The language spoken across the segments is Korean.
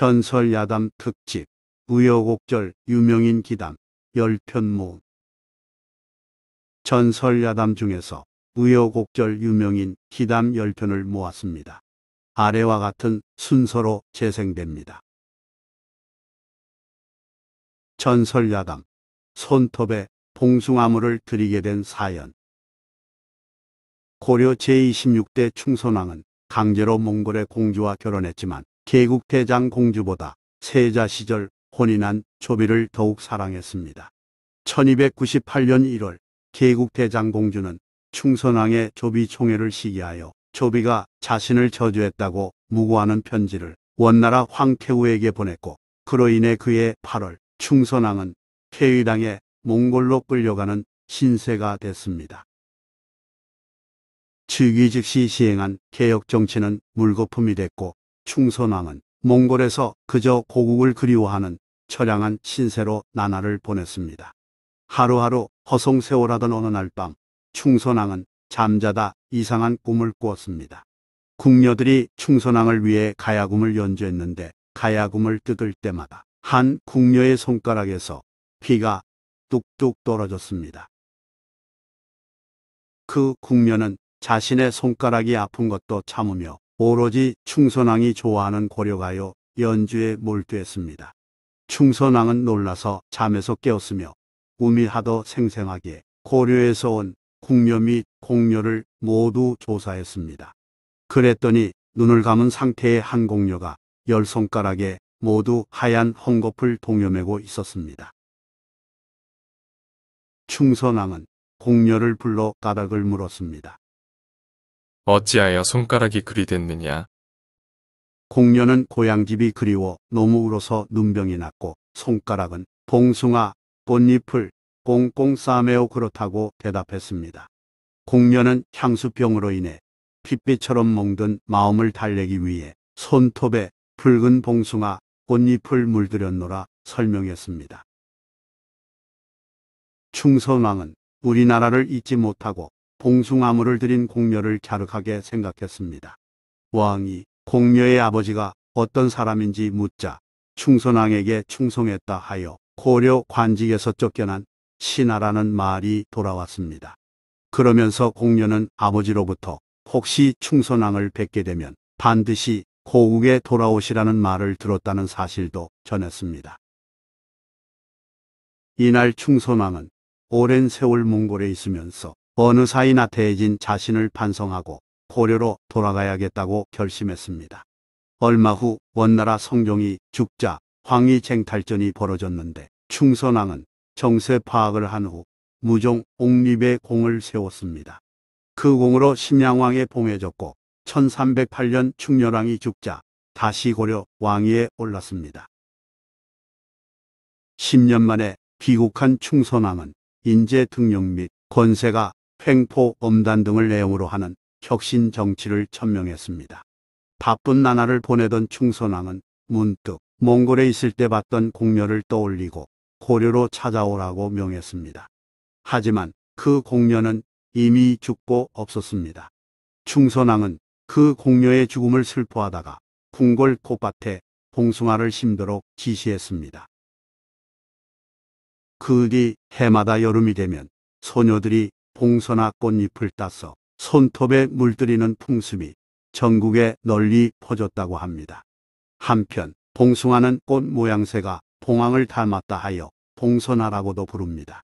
전설 야담 특집 우여곡절 유명인 기담 1 0편 모음 전설 야담 중에서 우여곡절 유명인 기담 1 0편을 모았습니다. 아래와 같은 순서로 재생됩니다. 전설 야담 손톱에 봉숭아물을 들이게 된 사연 고려 제26대 충선왕은 강제로 몽골의 공주와 결혼했지만 계국대장 공주보다 세자 시절 혼인한 조비를 더욱 사랑했습니다. 1298년 1월 계국대장 공주는 충선왕의 조비 총회를 시기하여 조비가 자신을 저주했다고 무고하는 편지를 원나라 황태우에게 보냈고 그로 인해 그해 8월 충선왕은 태의당에 몽골로 끌려가는 신세가 됐습니다. 즉위 즉시 시행한 개혁정치는 물거품이 됐고 충선왕은 몽골에서 그저 고국을 그리워하는 처량한 신세로 나날을 보냈습니다. 하루하루 허송세월하던 어느 날 밤 충선왕은 잠자다 이상한 꿈을 꾸었습니다. 궁녀들이 충선왕을 위해 가야금을 연주했는데 가야금을 뜯을 때마다 한 궁녀의 손가락에서 피가 뚝뚝 떨어졌습니다. 그 궁녀는 자신의 손가락이 아픈 것도 참으며 오로지 충선왕이 좋아하는 고려가요 연주에 몰두했습니다. 충선왕은 놀라서 잠에서 깨었으며 우미 하도 생생하게 고려에서 온 궁녀 및 공녀를 모두 조사했습니다. 그랬더니 눈을 감은 상태의 한 공녀가 열 손가락에 모두 하얀 헝겊을 동여매고 있었습니다. 충선왕은 공녀를 불러 까닭을 물었습니다. 어찌하여 손가락이 그리 됐느냐. 공녀는 고향집이 그리워 너무 울어서 눈병이 났고 손가락은 봉숭아, 꽃잎을 꽁꽁 싸매어 그렇다고 대답했습니다. 공녀는 향수병으로 인해 핏빛처럼 멍든 마음을 달래기 위해 손톱에 붉은 봉숭아, 꽃잎을 물들였노라 설명했습니다. 충선왕은 우리나라를 잊지 못하고 봉숭아물을 드린 공녀를 자극하게 생각했습니다. 왕이 공녀의 아버지가 어떤 사람인지 묻자 충선왕에게 충성했다 하여 고려 관직에서 쫓겨난 신하라는 말이 돌아왔습니다. 그러면서 공녀는 아버지로부터 혹시 충선왕을 뵙게 되면 반드시 고국에 돌아오시라는 말을 들었다는 사실도 전했습니다. 이날 충선왕은 오랜 세월 몽골에 있으면서 어느 사이 나태해진 자신을 반성하고 고려로 돌아가야겠다고 결심했습니다. 얼마 후 원나라 성종이 죽자 황위 쟁탈전이 벌어졌는데 충선왕은 정세 파악을 한 후 무종 옥립의 공을 세웠습니다. 그 공으로 심양왕에 봉해졌고 1308년 충렬왕이 죽자 다시 고려 왕위에 올랐습니다. 10년 만에 귀국한 충선왕은 인재 등용 및 권세가 횡포, 음단 등을 내용으로 하는 혁신 정치를 천명했습니다. 바쁜 나날을 보내던 충선왕은 문득 몽골에 있을 때 봤던 공녀를 떠올리고 고려로 찾아오라고 명했습니다. 하지만 그 공녀는 이미 죽고 없었습니다. 충선왕은 그 공녀의 죽음을 슬퍼하다가 궁궐 콧밭에 봉숭아를 심도록 지시했습니다. 그 뒤 해마다 여름이 되면 소녀들이 봉선화 꽃잎을 따서 손톱에 물들이는 풍습이 전국에 널리 퍼졌다고 합니다. 한편 봉숭아는 꽃 모양새가 봉황을 닮았다 하여 봉선화라고도 부릅니다.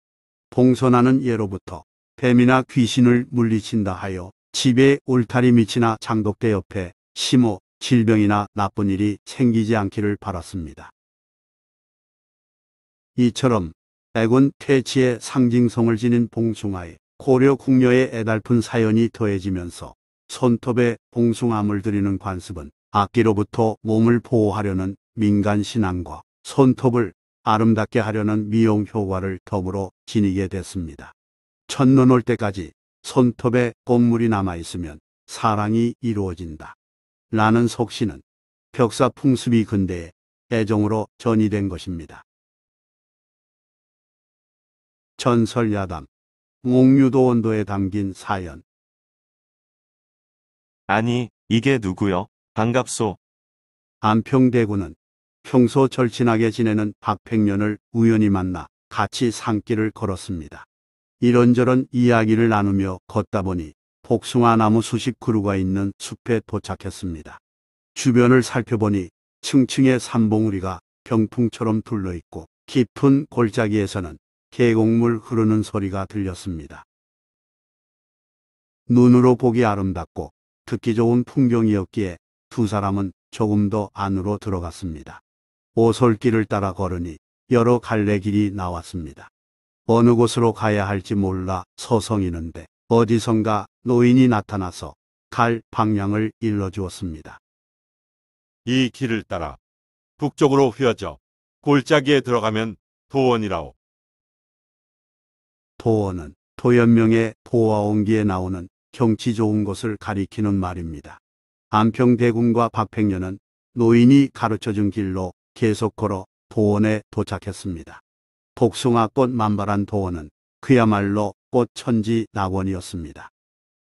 봉선화는 예로부터 뱀이나 귀신을 물리친다 하여 집에 울타리 밑이나 장독대 옆에 심어 질병이나 나쁜 일이 생기지 않기를 바랐습니다. 이처럼 액은 퇴치의 상징성을 지닌 봉숭아에 고려 궁녀의 애달픈 사연이 더해지면서 손톱에 봉숭아물 들이는 관습은 악기로부터 몸을 보호하려는 민간 신앙과 손톱을 아름답게 하려는 미용 효과를 더불어 지니게 됐습니다. 첫눈 올 때까지 손톱에 꽃물이 남아있으면 사랑이 이루어진다. 라는 속시는 벽사 풍습이 근대에 애정으로 전이된 것입니다. 전설 야담 몽유도 원도에 담긴 사연. 아니, 이게 누구요? 반갑소. 안평대군은 평소 절친하게 지내는 박팽년을 우연히 만나 같이 산길을 걸었습니다. 이런저런 이야기를 나누며 걷다 보니 복숭아 나무 수십 그루가 있는 숲에 도착했습니다. 주변을 살펴보니 층층의 산봉우리가 병풍처럼 둘러있고 깊은 골짜기에서는 계곡물 흐르는 소리가 들렸습니다. 눈으로 보기 아름답고 듣기 좋은 풍경이었기에 두 사람은 조금 더 안으로 들어갔습니다. 오솔길을 따라 걸으니 여러 갈래 길이 나왔습니다. 어느 곳으로 가야 할지 몰라 서성이는데 어디선가 노인이 나타나서 갈 방향을 일러주었습니다. 이 길을 따라 북쪽으로 휘어져 골짜기에 들어가면 도원이라오. 도어는 도연명의 도와 온기에 나오는 경치 좋은 곳을 가리키는 말입니다. 안평대군과 박팽년은 노인이 가르쳐준 길로 계속 걸어 도원에 도착했습니다. 복숭아꽃 만발한 도원은 그야말로 꽃천지 낙원이었습니다.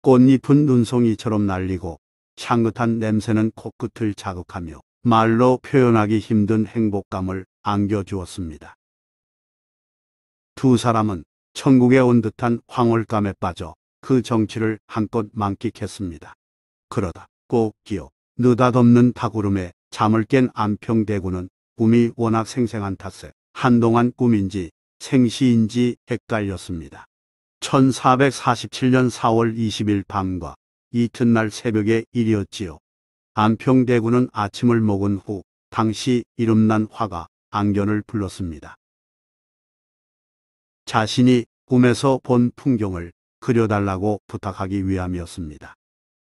꽃잎은 눈송이처럼 날리고 향긋한 냄새는 코끝을 자극하며 말로 표현하기 힘든 행복감을 안겨주었습니다. 두 사람은 천국에 온 듯한 황홀감에 빠져 그 정취를 한껏 만끽했습니다. 그러다 꼭기어 느닷없는 타구름에 잠을 깬 안평대구는 꿈이 워낙 생생한 탓에 한동안 꿈인지 생시인지 헷갈렸습니다. 1447년 4월 20일 밤과 이튿날 새벽의 일이었지요. 안평대구는 아침을 먹은 후 당시 이름난 화가 안견을 불렀습니다. 자신이 꿈에서 본 풍경을 그려달라고 부탁하기 위함이었습니다.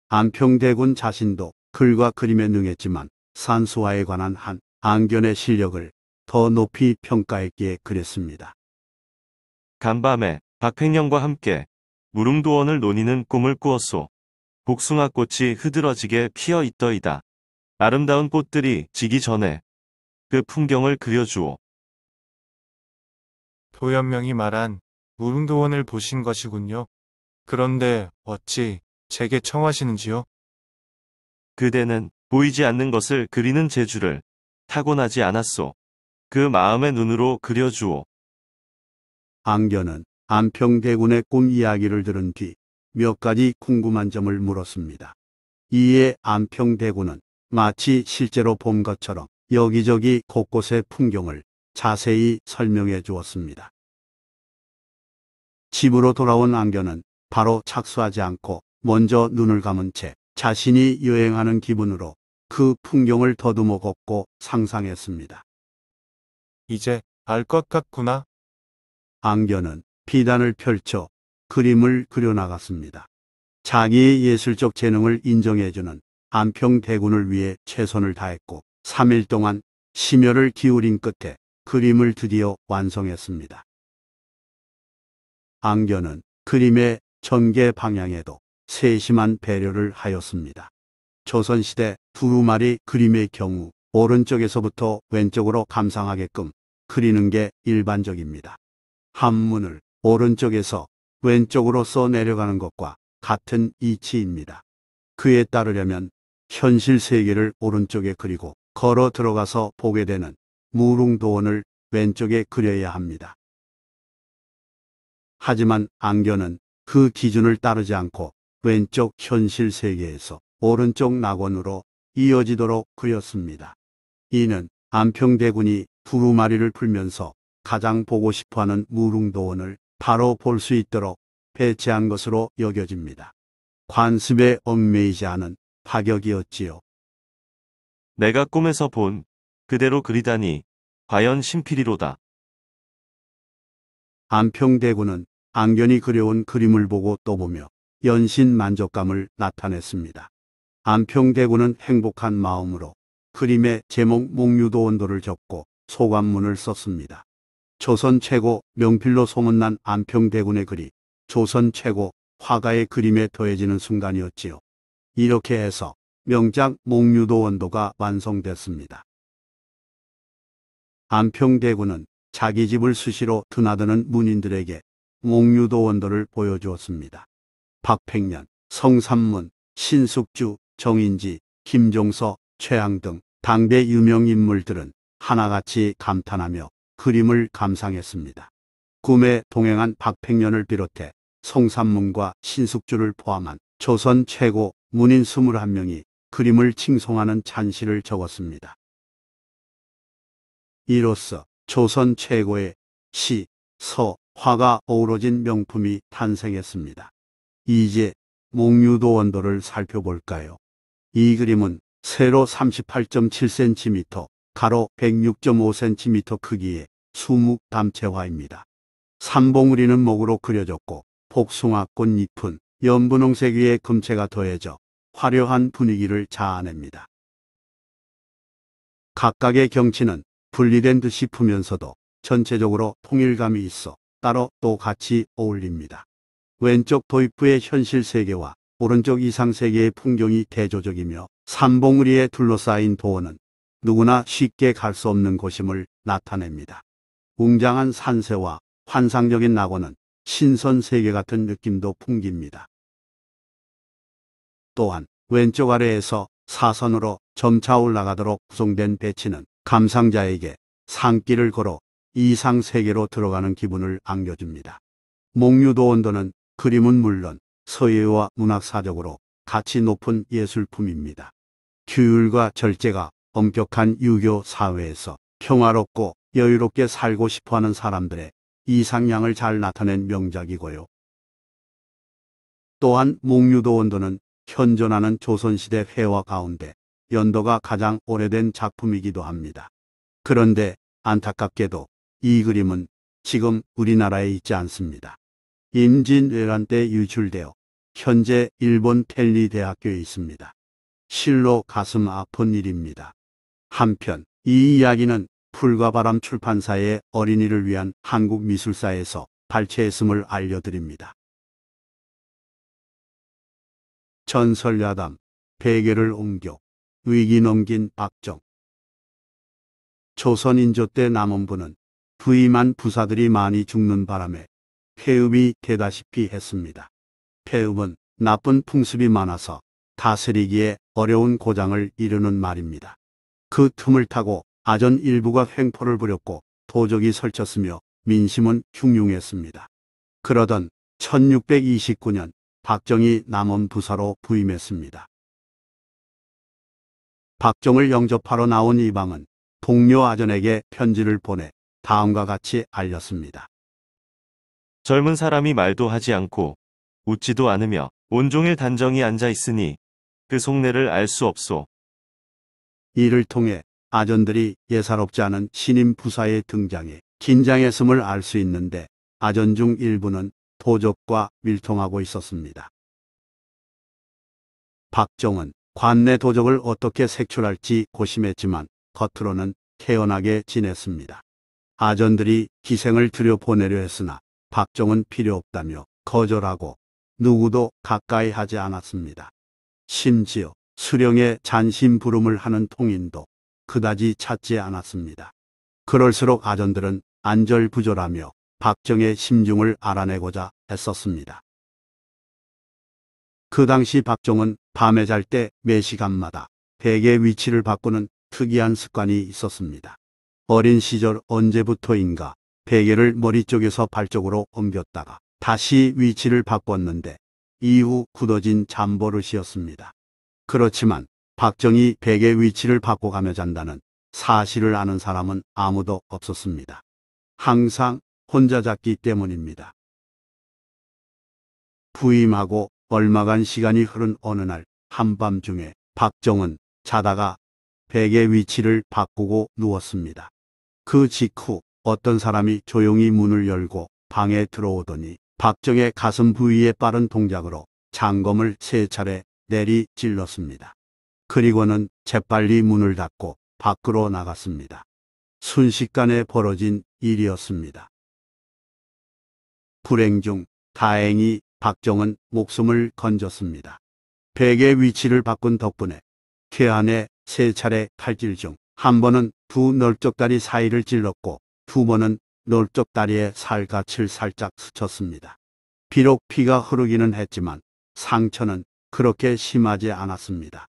안평대군 자신도 글과 그림에 능했지만 산수화에 관한 한 안견의 실력을 더 높이 평가했기에 그랬습니다. 간밤에 박팽령과 함께 무릉도원을 노니는 꿈을 꾸었소. 복숭아 꽃이 흐드러지게 피어 있더이다. 아름다운 꽃들이 지기 전에 그 풍경을 그려주오. 조현명이 말한 무릉도원을 보신 것이군요. 그런데 어찌 제게 청하시는지요? 그대는 보이지 않는 것을 그리는 재주를 타고나지 않았소. 그 마음의 눈으로 그려주오. 안견은 안평대군의 꿈 이야기를 들은 뒤 몇 가지 궁금한 점을 물었습니다. 이에 안평대군은 마치 실제로 본 것처럼 여기저기 곳곳의 풍경을 자세히 설명해 주었습니다. 집으로 돌아온 안견은 바로 착수하지 않고 먼저 눈을 감은 채 자신이 여행하는 기분으로 그 풍경을 더듬어 걷고 상상했습니다. 이제 알 것 같구나. 안견은 비단을 펼쳐 그림을 그려나갔습니다. 자기의 예술적 재능을 인정해주는 안평대군을 위해 최선을 다했고 3일 동안 심혈을 기울인 끝에 그림을 드디어 완성했습니다. 안견은 그림의 전개 방향에도 세심한 배려를 하였습니다. 조선시대 두루 마리 그림의 경우 오른쪽에서부터 왼쪽으로 감상하게끔 그리는 게 일반적입니다. 한문을 오른쪽에서 왼쪽으로 써 내려가는 것과 같은 이치입니다. 그에 따르려면 현실 세계를 오른쪽에 그리고 걸어 들어가서 보게 되는 무릉도원을 왼쪽에 그려야 합니다. 하지만 안견은 그 기준을 따르지 않고 왼쪽 현실 세계에서 오른쪽 낙원으로 이어지도록 그렸습니다. 이는 안평대군이 두루마리를 풀면서 가장 보고 싶어하는 무릉도원을 바로 볼 수 있도록 배치한 것으로 여겨집니다. 관습에 얽매이지 않은 파격이었지요. 내가 꿈에서 본 그대로 그리다니 과연 심필이로다. 안평대군은 안견이 그려온 그림을 보고 떠보며 연신 만족감을 나타냈습니다. 안평대군은 행복한 마음으로 그림의 제목 목류도 원도를 적고 소감문을 썼습니다. 조선 최고 명필로 소문난 안평대군의 글이 조선 최고 화가의 그림에 더해지는 순간이었지요. 이렇게 해서 명작 목류도 원도가 완성됐습니다. 안평대군은 자기 집을 수시로 드나드는 문인들에게 몽유도 원도를 보여주었습니다. 박팽년, 성삼문, 신숙주, 정인지, 김종서, 최양 등 당대 유명 인물들은 하나같이 감탄하며 그림을 감상했습니다. 꿈에 동행한 박팽년을 비롯해 성삼문과 신숙주를 포함한 조선 최고 문인 21명이 그림을 칭송하는 찬시를 적었습니다. 이로써 조선 최고의 시, 서, 화가 어우러진 명품이 탄생했습니다. 이제 목류도 원도를 살펴볼까요? 이 그림은 세로 38.7cm, 가로 106.5cm 크기의 수묵 담채화입니다. 삼봉우리는 목으로 그려졌고 복숭아 꽃잎은 연분홍색 위에 금채가 더해져 화려한 분위기를 자아냅니다. 각각의 경치는 분리된 듯이 푸면서도 전체적으로 통일감이 있어 따로 또 같이 어울립니다. 왼쪽 도입부의 현실 세계와 오른쪽 이상 세계의 풍경이 대조적이며 삼봉우리에 둘러싸인 도원은 누구나 쉽게 갈 수 없는 곳임을 나타냅니다. 웅장한 산세와 환상적인 낙원은 신선 세계 같은 느낌도 풍깁니다. 또한 왼쪽 아래에서 사선으로 점차 올라가도록 구성된 배치는 감상자에게 산길을 걸어 이상 세계로 들어가는 기분을 안겨줍니다. 목류도 온도는 그림은 물론 서예와 문학사적으로 가치 높은 예술품입니다. 규율과 절제가 엄격한 유교 사회에서 평화롭고 여유롭게 살고 싶어하는 사람들의 이상향을 잘 나타낸 명작이고요. 또한 목류도 원도는 현존하는 조선시대 회화 가운데 연도가 가장 오래된 작품이기도 합니다. 그런데 안타깝게도 이 그림은 지금 우리나라에 있지 않습니다. 임진왜란 때 유출되어 현재 일본 텔리 대학교에 있습니다. 실로 가슴 아픈 일입니다. 한편 이 이야기는 풀과 바람 출판사의 어린이를 위한 한국 미술사에서 발췌했음을 알려드립니다. 전설 야담 베개를 옮겨 위기 넘긴 박정 조선인조 때 남원부는 부임한 부사들이 많이 죽는 바람에 폐읍이 되다시피 했습니다. 폐읍은 나쁜 풍습이 많아서 다스리기에 어려운 고장을 이루는 말입니다. 그 틈을 타고 아전 일부가 횡포를 부렸고 도적이 설쳤으며 민심은 흉흉했습니다. 그러던 1629년 박정희 남원 부사로 부임했습니다. 박정을 영접하러 나온 이방은 동료 아전에게 편지를 보내 다음과 같이 알렸습니다. 젊은 사람이 말도 하지 않고 웃지도 않으며 온종일 단정히 앉아 있으니 그 속내를 알 수 없소. 이를 통해 아전들이 예사롭지 않은 신임 부사의 등장에 긴장했음을 알 수 있는데 아전 중 일부는 도적과 밀통하고 있었습니다. 박정은 관내 도적을 어떻게 색출할지 고심했지만 겉으로는 태연하게 지냈습니다. 아전들이 기생을 들여 보내려 했으나 박정은 필요 없다며 거절하고 누구도 가까이 하지 않았습니다. 심지어 수령의 잔심 부름을 하는 통인도 그다지 찾지 않았습니다. 그럴수록 아전들은 안절부절하며 박정의 심중을 알아내고자 했었습니다. 그 당시 박정은 밤에 잘 때 매시간마다 베개 위치를 바꾸는 특이한 습관이 있었습니다. 어린 시절 언제부터인가 베개를 머리 쪽에서 발 쪽으로 옮겼다가 다시 위치를 바꿨는데 이후 굳어진 잠버릇이었습니다. 그렇지만 박정희 베개 위치를 바꿔가며 잔다는 사실을 아는 사람은 아무도 없었습니다. 항상 혼자 잤기 때문입니다. 부임하고 얼마간 시간이 흐른 어느 날 한밤중에 박정은 자다가 베개 위치를 바꾸고 누웠습니다. 그 직후 어떤 사람이 조용히 문을 열고 방에 들어오더니 박정의 가슴 부위에 빠른 동작으로 장검을 세 차례 내리 찔렀습니다. 그리고는 재빨리 문을 닫고 밖으로 나갔습니다. 순식간에 벌어진 일이었습니다. 불행 중 다행히 박정은 목숨을 건졌습니다. 베개 위치를 바꾼 덕분에 최한의 세 차례 칼질 중한 번은 두 넓적다리 사이를 찔렀고 두 번은 넓적다리에 살갗을 살짝 스쳤습니다. 비록 피가 흐르기는 했지만 상처는 그렇게 심하지 않았습니다.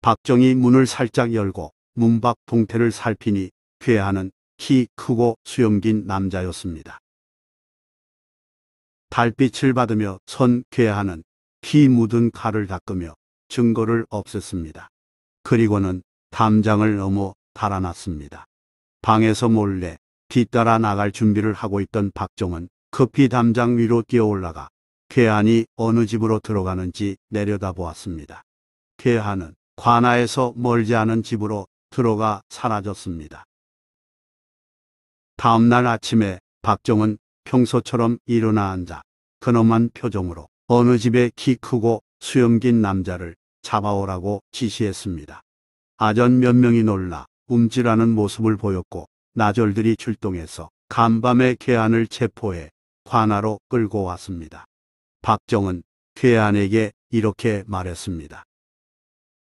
박정희 문을 살짝 열고 문밖 동태를 살피니 괴하는 키 크고 수염긴 남자였습니다. 달빛을 받으며 손 괴하는 피 묻은 칼을 닦으며 증거를 없앴습니다. 그리고는 담장을 넘어 달아났습니다. 방에서 몰래 뒤따라 나갈 준비를 하고 있던 박종은 급히 담장 위로 뛰어올라가 괴한이 어느 집으로 들어가는지 내려다보았습니다. 괴한은 관아에서 멀지 않은 집으로 들어가 사라졌습니다. 다음날 아침에 박종은 평소처럼 일어나 앉아 근엄한 표정으로 어느 집에 키 크고 수염긴 남자를 잡아오라고 지시했습니다. 아전 몇 명이 놀라 움찔하는 모습을 보였고 나졸들이 출동해서 간밤에 괴한을 체포해 관하로 끌고 왔습니다. 박정은 괴한에게 이렇게 말했습니다.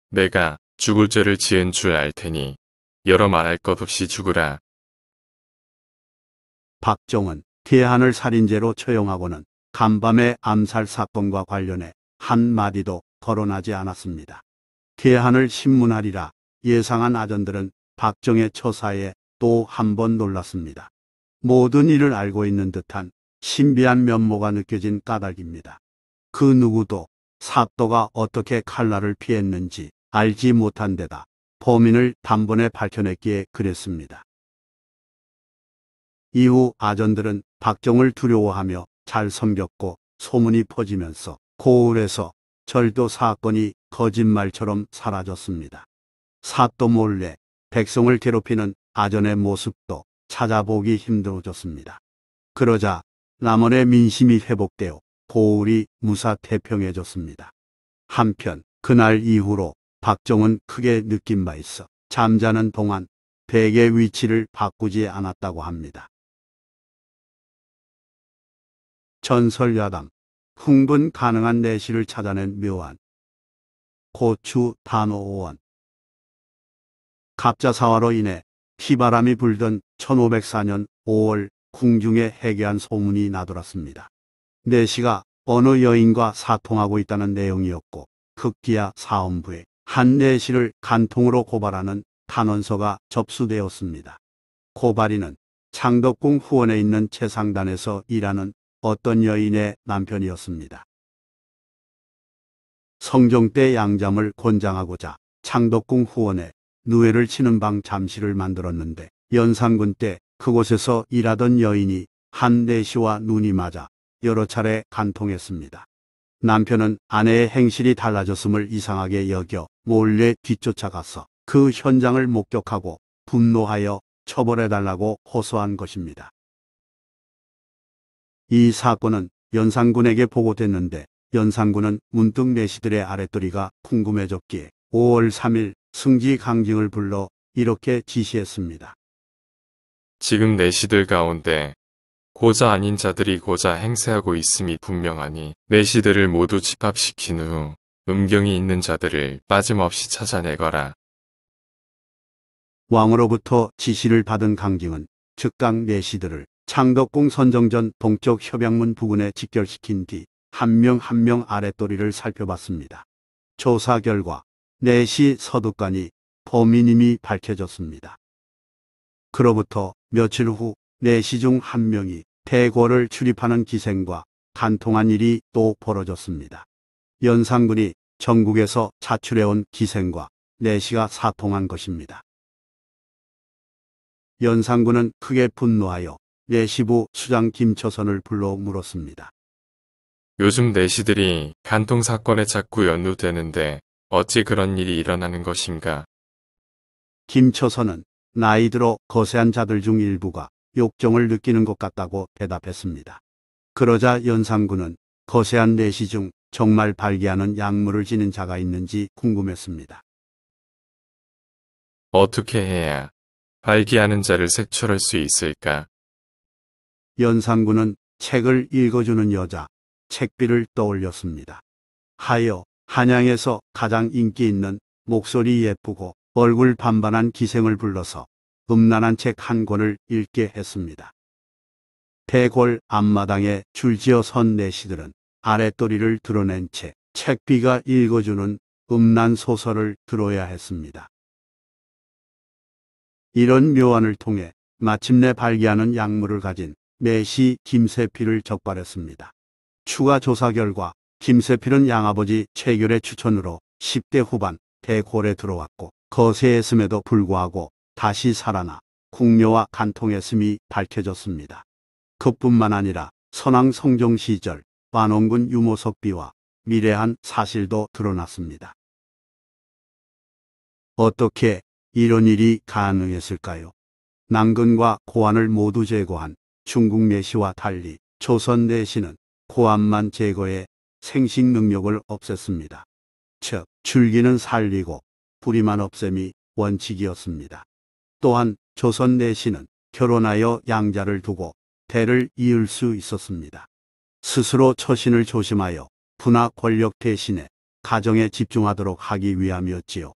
내가 죽을 죄를 지은 줄 알 테니 여러 말할 것 없이 죽으라. 박정은 괴한을 살인죄로 처형하고는 간밤의 암살 사건과 관련해 한마디도 거론하지 않았습니다. 괴한을 신문하리라 예상한 아전들은 박정의 처사에 또 한 번 놀랐습니다. 모든 일을 알고 있는 듯한 신비한 면모가 느껴진 까닭입니다. 그 누구도 사또가 어떻게 칼날을 피했는지 알지 못한 데다 범인을 단번에 밝혀냈기에 그랬습니다. 이후 아전들은 박정을 두려워하며 잘 섬겼고 소문이 퍼지면서 고을에서 절도 사건이 거짓말처럼 사라졌습니다. 사또 몰래 백성을 괴롭히는 아전의 모습도 찾아보기 힘들어졌습니다. 그러자 남원의 민심이 회복되어 고울이 무사태평해졌습니다. 한편 그날 이후로 박정은 크게 느낀 바 있어 잠자는 동안 백의 위치를 바꾸지 않았다고 합니다. 전설야담 흥분 가능한 내실을 찾아낸 묘안 고추 단오원 갑자사화로 인해 피바람이 불던 1504년 5월 궁중에 해괴한 소문이 나돌았습니다. 내시가 어느 여인과 사통하고 있다는 내용이었고 극기야 사원부에한 내시를 간통으로 고발하는 탄원서가 접수되었습니다. 고발인은 창덕궁 후원에 있는 채상단에서 일하는 어떤 여인의 남편이었습니다. 성종 때 양잠을 권장하고자 창덕궁 후원에 누에를 치는 방 잠실을 만들었는데 연산군 때 그곳에서 일하던 여인이 한내시와 눈이 맞아 여러 차례 간통했습니다. 남편은 아내의 행실이 달라졌음을 이상하게 여겨 몰래 뒤쫓아가서 그 현장을 목격하고 분노하여 처벌해달라고 호소한 것입니다. 이 사건은 연산군에게 보고됐는데 연산군은 문득 내시들의 아랫도리가 궁금해졌기에 5월 3일 승지 강징을 불러 이렇게 지시했습니다. 지금 내 시들 가운데 고자 아닌 자들이 고자 행세하고 있음이 분명하니 내 시들을 모두 집합시킨 후 음경이 있는 자들을 빠짐없이 찾아내거라. 왕으로부터 지시를 받은 강징은 즉각 내시들을 창덕궁 선정전 동쪽 협약문 부근에 직결시킨 뒤 한 명 한 명 아랫도리를 살펴봤습니다. 조사 결과 내시서두관이 범인임이 밝혀졌습니다. 그로부터 며칠 후내시중 한 명이 대궐을 출입하는 기생과 간통한 일이 또 벌어졌습니다. 연산군이 전국에서 자출해온 기생과 내시가 사통한 것입니다. 연산군은 크게 분노하여 내시부 수장 김처선을 불러 물었습니다. 요즘 내시들이 간통 사건에 자꾸 연루되는데 어찌 그런 일이 일어나는 것인가. 김초선은 나이 들어 거세한 자들 중 일부가 욕정을 느끼는 것 같다고 대답했습니다. 그러자 연삼군은 거세한 내시 중 정말 발기하는 약물을 지닌 자가 있는지 궁금했습니다. 어떻게 해야 발기하는 자를 색출할 수 있을까? 연산군은 책을 읽어주는 여자, 책비를 떠올렸습니다. 하여 한양에서 가장 인기 있는 목소리 예쁘고 얼굴 반반한 기생을 불러서 음란한 책 한 권을 읽게 했습니다. 대골 앞마당에 줄지어 선 내시들은 아랫도리를 드러낸 채 책비가 읽어주는 음란 소설을 들어야 했습니다. 이런 묘안을 통해 마침내 발기하는 약물을 가진 매시 김세필을 적발했습니다. 추가 조사 결과 김세필은 양아버지 최결의 추천으로 10대 후반 대궐에 들어왔고 거세했음에도 불구하고 다시 살아나 궁녀와 간통했음이 밝혀졌습니다. 그뿐만 아니라 선왕 성종 시절 만원군 유모석비와 미래한 사실도 드러났습니다. 어떻게 이런 일이 가능했을까요? 난근과 고안을 모두 제거한 중국 내시와 달리 조선 내시는 고안만 제거해 생식 능력을 없앴습니다. 즉, 줄기는 살리고 뿌리만 없쎨이 원칙이었습니다. 또한 조선 내시는 결혼하여 양자를 두고 대를 이을 수 있었습니다. 스스로 처신을 조심하여 분화 권력 대신에 가정에 집중하도록 하기 위함이었지요.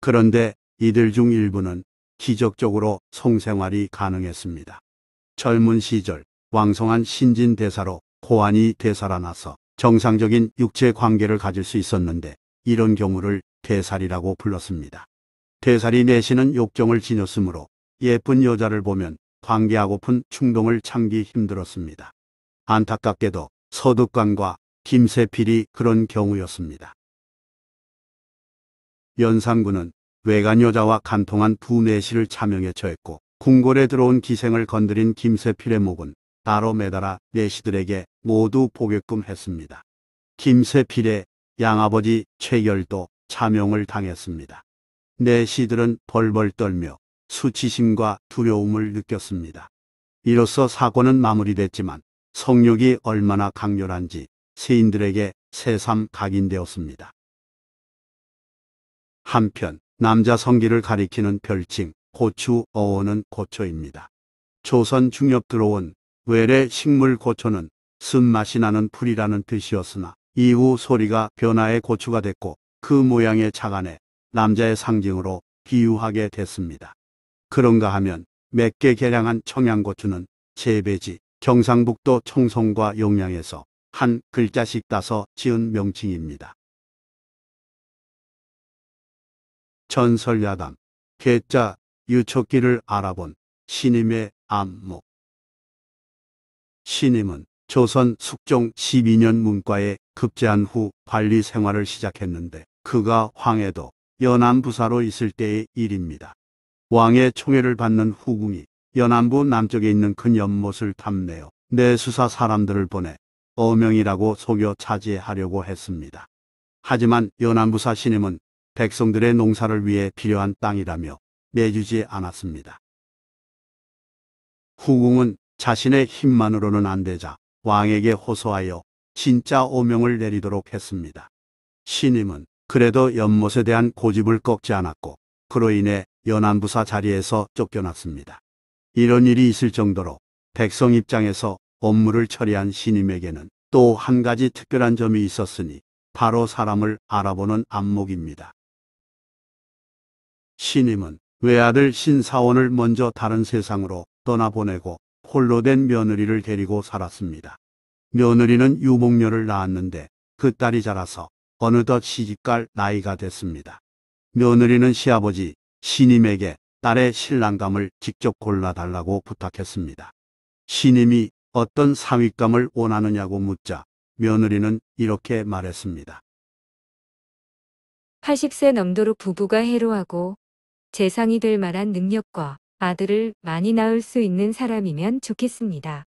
그런데 이들 중 일부는 기적적으로 성생활이 가능했습니다. 젊은 시절 왕성한 신진대사로 호환이 되살아나서 정상적인 육체 관계를 가질 수 있었는데 이런 경우를 대살이라고 불렀습니다. 대살이 내시는 욕정을 지녔으므로 예쁜 여자를 보면 관계하고픈 충동을 참기 힘들었습니다. 안타깝게도 서득관과 김세필이 그런 경우였습니다. 연산군은 외간 여자와 간통한 두 내시를 차명에 처했고 궁궐에 들어온 기생을 건드린 김세필의 목은 따로 매달아 내시들에게 모두 보게끔 했습니다. 김세필의 양아버지 최결도 차명을 당했습니다. 내시들은 벌벌 떨며 수치심과 두려움을 느꼈습니다. 이로써 사고는 마무리됐지만 성욕이 얼마나 강렬한지 세인들에게 새삼 각인되었습니다. 한편 남자 성기를 가리키는 별칭 고추 어원은 고초입니다. 조선 중엽 들어온 외래 식물 고초는 쓴맛이 나는 풀이라는 뜻이었으나 이후 소리가 변화의 고추가 됐고 그 모양의 차안에 남자의 상징으로 비유하게 됐습니다. 그런가 하면 몇게 개량한 청양고추는 재배지 경상북도 청송과 용양에서 한 글자씩 따서 지은 명칭입니다. 전설야담 괴짜 유촉기를 알아본 신임의 안목 신임은 조선 숙종 12년 문과에 급제한 후 관리 생활을 시작했는데 그가 황해도 연안부사로 있을 때의 일입니다. 왕의 총애를 받는 후궁이 연안부 남쪽에 있는 큰 연못을 탐내어 내수사 사람들을 보내 어명이라고 속여 차지하려고 했습니다. 하지만 연안부사 신임은 백성들의 농사를 위해 필요한 땅이라며 내주지 않았습니다. 후궁은 자신의 힘만으로는 안 되자 왕에게 호소하여 진짜 오명을 내리도록 했습니다. 신임은 그래도 연못에 대한 고집을 꺾지 않았고 그로 인해 연안부사 자리에서 쫓겨났습니다. 이런 일이 있을 정도로 백성 입장에서 업무를 처리한 신임에게는 또 한 가지 특별한 점이 있었으니 바로 사람을 알아보는 안목입니다. 신임은 외아들 신사원을 먼저 다른 세상으로 떠나보내고 홀로 된 며느리를 데리고 살았습니다. 며느리는 유목녀를 낳았는데 그 딸이 자라서 어느덧 시집갈 나이가 됐습니다. 며느리는 시아버지 신임에게 딸의 신랑감을 직접 골라달라고 부탁했습니다. 신임이 어떤 상위감을 원하느냐고 묻자 며느리는 이렇게 말했습니다. 80세 넘도록 부부가 해로하고 재상이 될 만한 능력과 아들을 많이 낳을 수 있는 사람이면 좋겠습니다.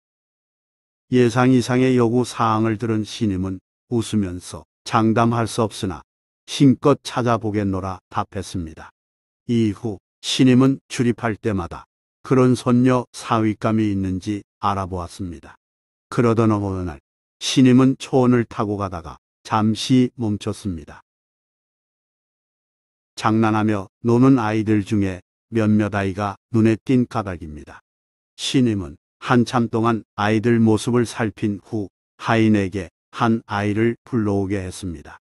예상 이상의 요구 사항을 들은 신임은 웃으면서 장담할 수 없으나 신껏 찾아보겠노라 답했습니다. 이후 신임은 출입할 때마다 그런 손녀 사위감이 있는지 알아보았습니다. 그러던 어느 날 신임은 초원을 타고 가다가 잠시 멈췄습니다. 장난하며 노는 아이들 중에 몇몇 아이가 눈에 띈 까닭입니다. 신임은 한참 동안 아이들 모습을 살핀 후 하인에게 한 아이를 불러오게 했습니다.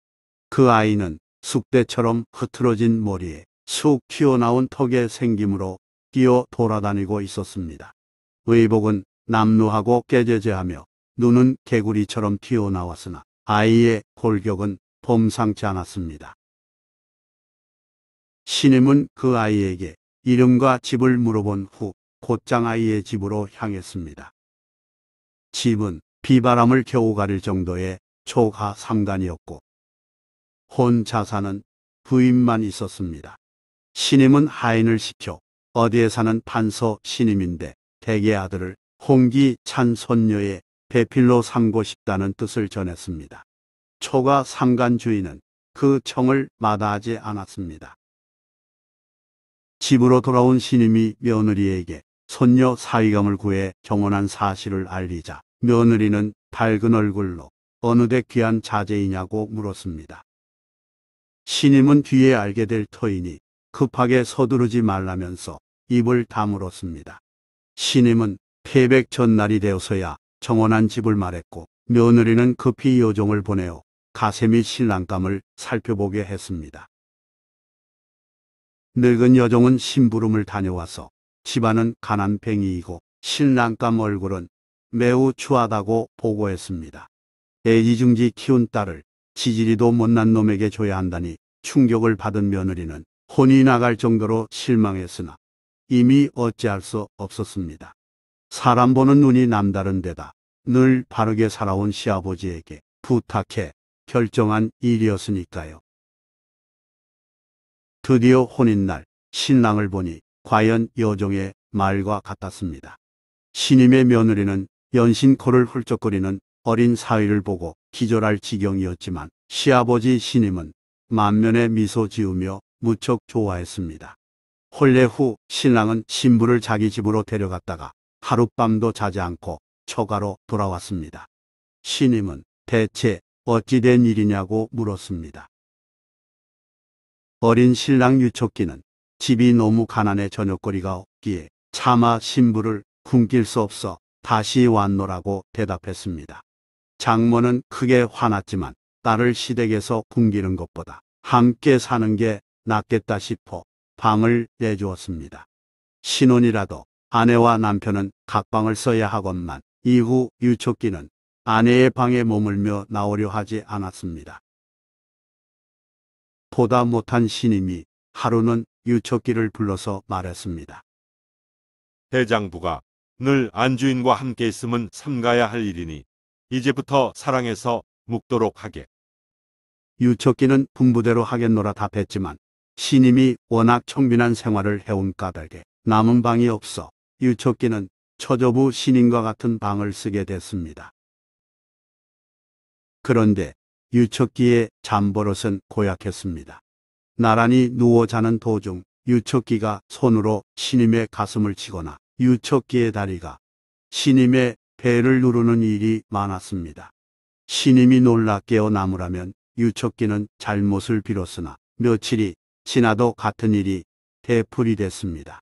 그 아이는 숙대처럼 흐트러진 머리에 쑥 튀어나온 턱의 생김으로 뛰어 돌아다니고 있었습니다. 의복은 남루하고 깨제제하며 눈은 개구리처럼 튀어나왔으나 아이의 골격은 범상치 않았습니다. 신임은 그 아이에게 이름과 집을 물어본 후 곧장 아이의 집으로 향했습니다. 집은 비바람을 겨우 가릴 정도의 초가 상단이었고혼 자사는 부인만 있었습니다. 신임은 하인을 시켜 어디에 사는 판서 신임인데 대개 아들을 홍기 찬 손녀의 배필로 삼고 싶다는 뜻을 전했습니다. 초가 상간 주인은 그 청을 마다하지 않았습니다. 집으로 돌아온 신임이 며느리에게 손녀 사위감을 구해 경원한 사실을 알리자 며느리는 밝은 얼굴로 어느 데 귀한 자제이냐고 물었습니다. 신임은 뒤에 알게 될 터이니 급하게 서두르지 말라면서 입을 다물었습니다. 신임은 폐백 전날이 되어서야 정원한 집을 말했고 며느리는 급히 요정을 보내어 가세미 신랑감을 살펴보게 했습니다. 늙은 여종은 심부름을 다녀와서 집안은 가난팽이이고 신랑감 얼굴은 매우 추하다고 보고했습니다. 애지중지 키운 딸을 지지리도 못난 놈에게 줘야 한다니 충격을 받은 며느리는 혼이 나갈 정도로 실망했으나 이미 어찌할 수 없었습니다. 사람 보는 눈이 남다른 데다 늘 바르게 살아온 시아버지에게 부탁해 결정한 일이었으니까요. 드디어 혼인날 신랑을 보니 과연 여종의 말과 같았습니다. 신임의 며느리는 연신 코를 훌쩍거리는 어린 사위를 보고 기절할 지경이었지만 시아버지 신임은 만면에 미소 지으며 무척 좋아했습니다. 혼례 후 신랑은 신부를 자기 집으로 데려갔다가 하룻밤도 자지 않고 처가로 돌아왔습니다. 신임은 대체 어찌 된 일이냐고 물었습니다. 어린 신랑 유촉기는 집이 너무 가난해 저녁거리가 없기에 차마 신부를 굶길 수 없어 다시 왔노라고 대답했습니다. 장모는 크게 화났지만 딸을 시댁에서 굶기는 것보다 함께 사는 게 낫겠다 싶어 방을 내주었습니다. 신혼이라도 아내와 남편은 각방을 써야 하건만 이후 유촉기는 아내의 방에 머물며 나오려 하지 않았습니다. 보다 못한 신임이 하루는 유척기를 불러서 말했습니다. 대장부가 늘 안주인과 함께 있으면 삼가야 할 일이니 이제부터 사랑해서 묵도록 하게. 유척기는 분부대로 하겠노라 답했지만 신임이 워낙 청빈한 생활을 해온 까닭에 남은 방이 없어 유척기는 처저부 신임과 같은 방을 쓰게 됐습니다. 그런데 유척기의 잠버릇은 고약했습니다. 나란히 누워 자는 도중 유척기가 손으로 신임의 가슴을 치거나 유척기의 다리가 신임의 배를 누르는 일이 많았습니다. 신임이 놀라 깨어 나무라면 유척기는 잘못을 빌었으나 며칠이 지나도 같은 일이 대풀이 됐습니다.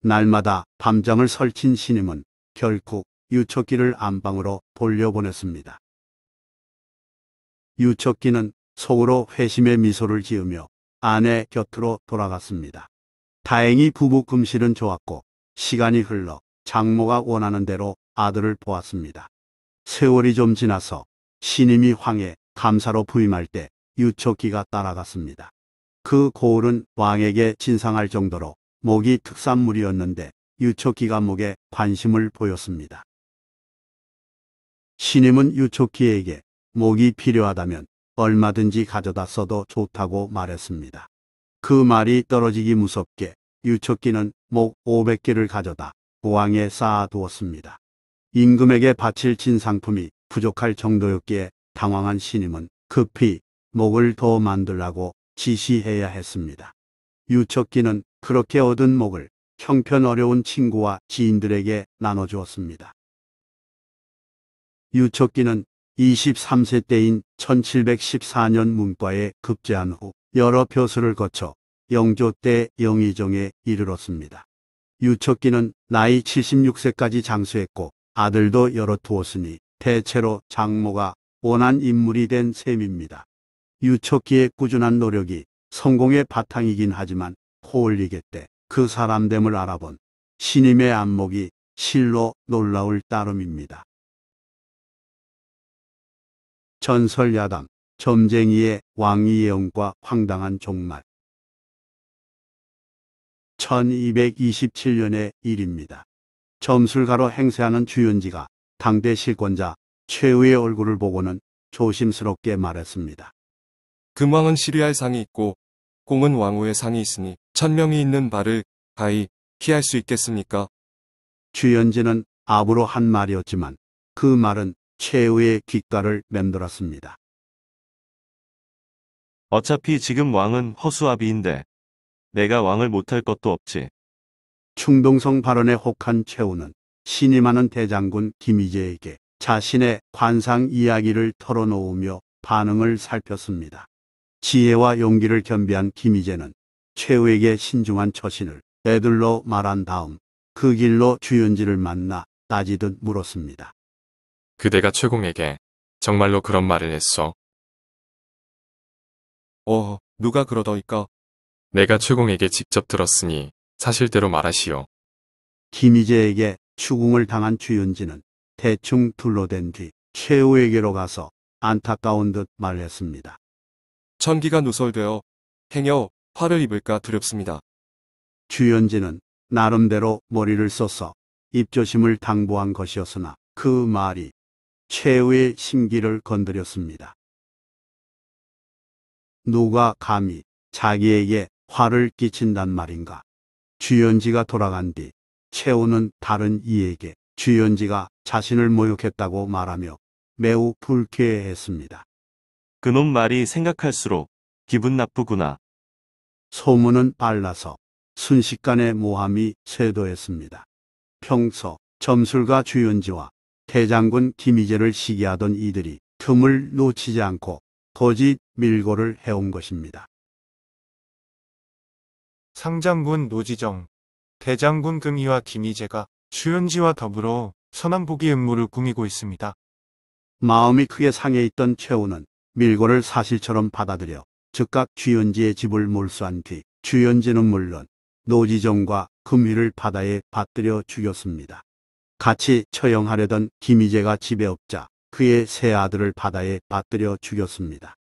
날마다 밤장을 설친 신임은 결국 유척기를 안방으로 돌려보냈습니다. 유척기는 속으로 회심의 미소를 지으며 아내 곁으로 돌아갔습니다. 다행히 부부 금실은 좋았고 시간이 흘러 장모가 원하는 대로 아들을 보았습니다. 세월이 좀 지나서 신임이 황해 감사로 부임할 때 유척기가 따라갔습니다. 그 고을은 왕에게 진상할 정도로 목이 특산물이었는데 유초기가 목에 관심을 보였습니다. 신임은 유초기에게 목이 필요하다면 얼마든지 가져다 써도 좋다고 말했습니다. 그 말이 떨어지기 무섭게 유척기는 목 500개를 가져다 보왕에 쌓아두었습니다. 임금에게 바칠 진상품이 부족할 정도였기에 당황한 신임은 급히 목을 더 만들라고 지시해야 했습니다. 유척기는 그렇게 얻은 목을 형편어려운 친구와 지인들에게 나눠주었습니다. 유척기는 23세 때인 1714년 문과에 급제한 후 여러 표수를 거쳐 영조 때 영의정에 이르렀습니다. 유척기는 나이 76세까지 장수했고 아들도 여러 두었으니 대체로 장모가 원한 인물이 된 셈입니다. 유척기의 꾸준한 노력이 성공의 바탕이긴 하지만 코올리게 때 그 사람됨을 알아본 신임의 안목이 실로 놀라울 따름입니다. 전설 야당 점쟁이의 왕이 예언과 황당한 종말. 1227년의 일입니다. 점술가로 행세하는 주윤지가 당대 실권자 최후의 얼굴을 보고는 조심스럽게 말했습니다. 금왕은 시리할 상이 있고 공은 왕후의 상이 있으니 천명이 있는 바를 가히 피할 수 있겠습니까? 주연지는 압으로 한 말이었지만 그 말은 최후의 귓가를 맴돌았습니다. 어차피 지금 왕은 허수아비인데 내가 왕을 못할 것도 없지. 충동성 발언에 혹한 최후는 신임하는 대장군 김희재에게 자신의 관상 이야기를 털어놓으며 반응을 살폈습니다. 지혜와 용기를 겸비한 김희재는 최후에게 신중한 처신을 애들로 말한 다음 그 길로 주연지를 만나 따지듯 물었습니다. 그대가 최공에게 정말로 그런 말을 했소. 어, 누가 그러더이까? 내가 최공에게 직접 들었으니 사실대로 말하시오. 김희재에게 추궁을 당한 주윤진은 대충 둘러댄 뒤 최우에게로 가서 안타까운 듯 말했습니다. 전기가 누설되어 행여 화를 입을까 두렵습니다. 주현진은 나름대로 머리를 써서 입조심을 당부한 것이었으나 그 말이 최후의 심기를 건드렸습니다. 누가 감히 자기에게 화를 끼친단 말인가. 주연지가 돌아간 뒤 최후는 다른 이에게 주연지가 자신을 모욕했다고 말하며 매우 불쾌해했습니다. 그놈 말이 생각할수록 기분 나쁘구나. 소문은 빨라서 순식간에 모함이 쇄도했습니다. 평소 점술가 주연지와 대장군 김희재를 시기하던 이들이 틈을 놓치지 않고 토지 밀고를 해온 것입니다. 상장군 노지정, 대장군 금희와 김희재가 주현지와 더불어 서남북기 음모를 꾸미고 있습니다. 마음이 크게 상해 있던 최우는 밀고를 사실처럼 받아들여 즉각 주연지의 집을 몰수한 뒤주연지는 물론 노지정과 금희를 바다에 받들여 죽였습니다. 같이 처형하려던 김희재가 집에 없자 그의 세 아들을 바다에 빠뜨려 죽였습니다.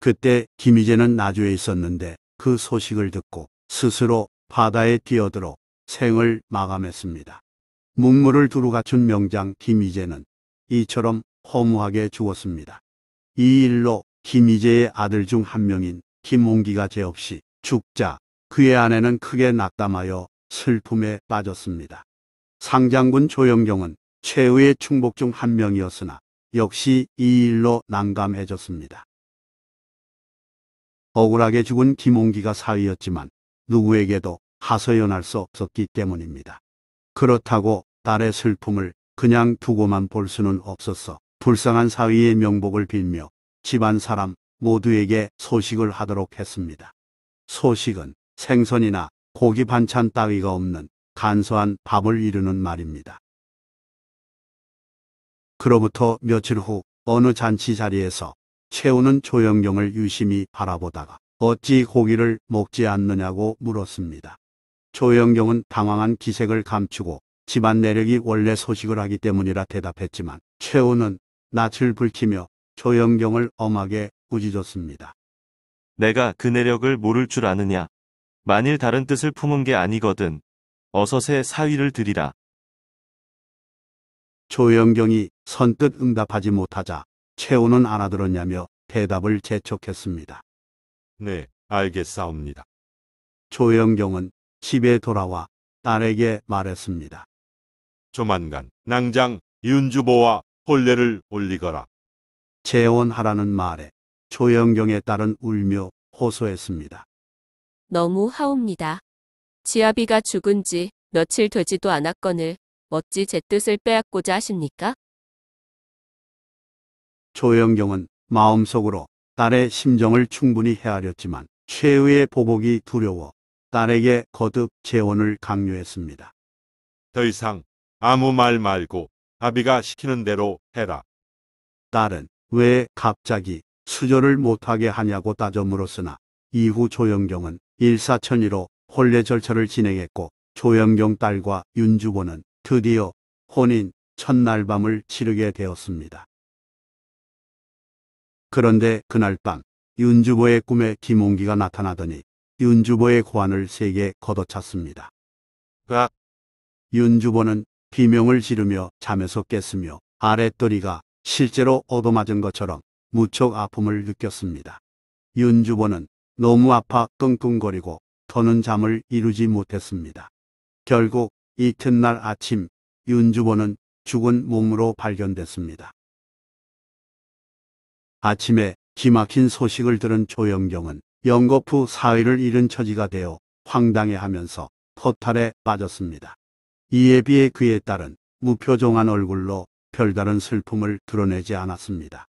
그때 김희재는 나주에 있었는데 그 소식을 듣고 스스로 바다에 뛰어들어 생을 마감했습니다. 문물을 두루 갖춘 명장 김희재는 이처럼 허무하게 죽었습니다. 이 일로 김희재의 아들 중 한 명인 김홍기가 죄없이 죽자 그의 아내는 크게 낙담하여 슬픔에 빠졌습니다. 상장군 조영경은 최후의 충복 중 한 명이었으나 역시 이 일로 난감해졌습니다. 억울하게 죽은 김홍기가 사위였지만 누구에게도 하소연할 수 없었기 때문입니다. 그렇다고 딸의 슬픔을 그냥 두고만 볼 수는 없었어 불쌍한 사위의 명복을 빌며 집안 사람 모두에게 소식을 하도록 했습니다. 소식은 생선이나 고기 반찬 따위가 없는 간소한 밥을 이루는 말입니다. 그로부터 며칠 후 어느 잔치 자리에서 최우는 조영경을 유심히 바라보다가 어찌 고기를 먹지 않느냐고 물었습니다. 조영경은 당황한 기색을 감추고 집안 내력이 원래 소식을 하기 때문이라 대답했지만 최우는 낯을 붉히며 조영경을 엄하게 꾸짖었습니다. 내가 그 내력을 모를 줄 아느냐? 만일 다른 뜻을 품은 게 아니거든 어서 새 사위를 드리라. 조영경이 선뜻 응답하지 못하자 최후는 알아들었냐며 대답을 재촉했습니다. 네, 알겠사옵니다. 조영경은 집에 돌아와 딸에게 말했습니다. 조만간 낭장 윤주보와 혼례를 올리거라. 재혼하라는 말에 조영경의 딸은 울며 호소했습니다. 너무 하옵니다. 지아비가 죽은 지 며칠 되지도 않았건을 어찌 제 뜻을 빼앗고자 하십니까? 조영경은 마음속으로 딸의 심정을 충분히 헤아렸지만 최후의 보복이 두려워 딸에게 거듭 재혼을 강요했습니다. 더 이상 아무 말 말고 아비가 시키는 대로 해라. 딸은 왜 갑자기 수절을 못하게 하냐고 따져 물었으나 이후 조영경은 일사천리로 혼례 절차를 진행했고 조영경 딸과 윤주보는 드디어 혼인 첫날 밤을 치르게 되었습니다. 그런데 그날 밤 윤주보의 꿈에 김홍기가 나타나더니 윤주보의 고환을 세게 걷어찼습니다. 으악. 윤주보는 비명을 지르며 잠에서 깼으며 아랫도리가 실제로 얻어맞은 것처럼 무척 아픔을 느꼈습니다. 윤주보는 너무 아파 끙끙거리고 더는 잠을 이루지 못했습니다. 결국 이튿날 아침 윤주원은 죽은 몸으로 발견됐습니다. 아침에 기막힌 소식을 들은 조영경은 영거푸 사위를 잃은 처지가 되어 황당해하면서 허탈에 빠졌습니다. 이에 비해 그에 따른 무표정한 얼굴로 별다른 슬픔을 드러내지 않았습니다.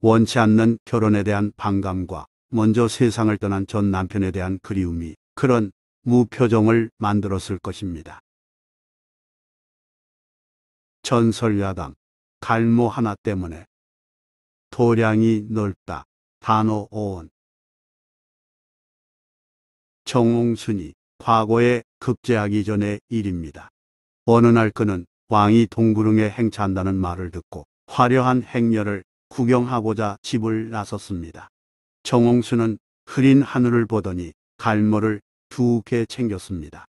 원치 않는 결혼에 대한 반감과 먼저 세상을 떠난 전 남편에 대한 그리움이 그런 무표정을 만들었을 것입니다. 전설 야당, 갈모 하나 때문에 도량이 넓다. 단어 오원 정웅순이 과거에 급제하기 전의 일입니다. 어느 날 그는 왕이 동구릉에 행차한다는 말을 듣고 화려한 행렬을 구경하고자 집을 나섰습니다. 정홍수는 흐린 하늘을 보더니 갈모를 두 개 챙겼습니다.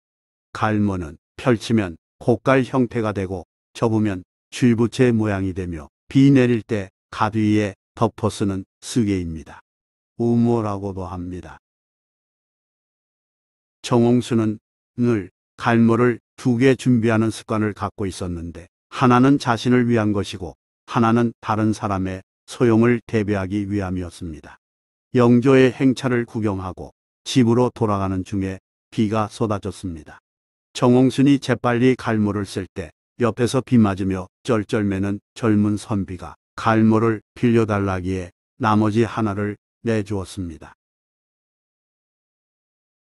갈모는 펼치면 고깔 형태가 되고 접으면 줄부채 모양이 되며 비 내릴 때 가드 에 덮어 쓰는 쓰개입니다. 우모라고도 합니다. 정홍수는 늘 갈모를 두 개 준비하는 습관을 갖고 있었는데 하나는 자신을 위한 것이고 하나는 다른 사람의 소용을 대비하기 위함이었습니다. 영조의 행차를 구경하고 집으로 돌아가는 중에 비가 쏟아졌습니다. 정홍순이 재빨리 갈모를 쓸 때 옆에서 비 맞으며 쩔쩔매는 젊은 선비가 갈모를 빌려달라기에 나머지 하나를 내주었습니다.